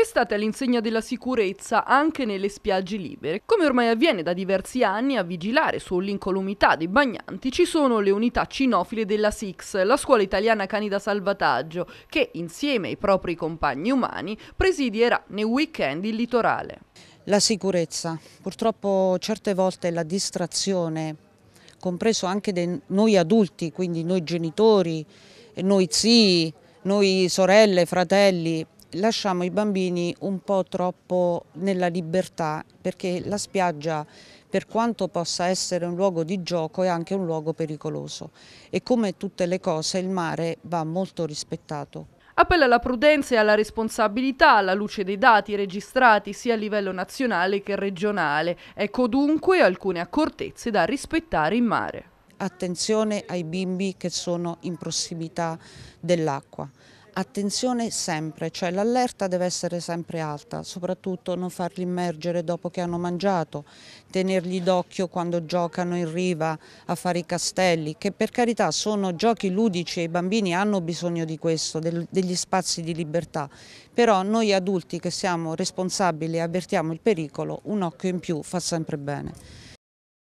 Estate all'insegna della sicurezza anche nelle spiagge libere. Come ormai avviene da diversi anni, a vigilare sull'incolumità dei bagnanti ci sono le unità cinofile della SIX, la scuola italiana cani da salvataggio, che insieme ai propri compagni umani presidierà nei weekend il litorale. La sicurezza. Purtroppo certe volte la distrazione, compreso anche noi adulti, quindi noi genitori, noi zii, noi sorelle, fratelli, lasciamo i bambini un po' troppo nella libertà perché la spiaggia per quanto possa essere un luogo di gioco è anche un luogo pericoloso e come tutte le cose il mare va molto rispettato. Appello alla prudenza e alla responsabilità alla luce dei dati registrati sia a livello nazionale che regionale. Ecco dunque alcune accortezze da rispettare in mare. Attenzione ai bimbi che sono in prossimità dell'acqua. Attenzione sempre, cioè l'allerta deve essere sempre alta, soprattutto non farli immergere dopo che hanno mangiato, tenergli d'occhio quando giocano in riva a fare i castelli, che per carità sono giochi ludici e i bambini hanno bisogno di questo, degli spazi di libertà, però noi adulti che siamo responsabili e avvertiamo il pericolo, un occhio in più fa sempre bene.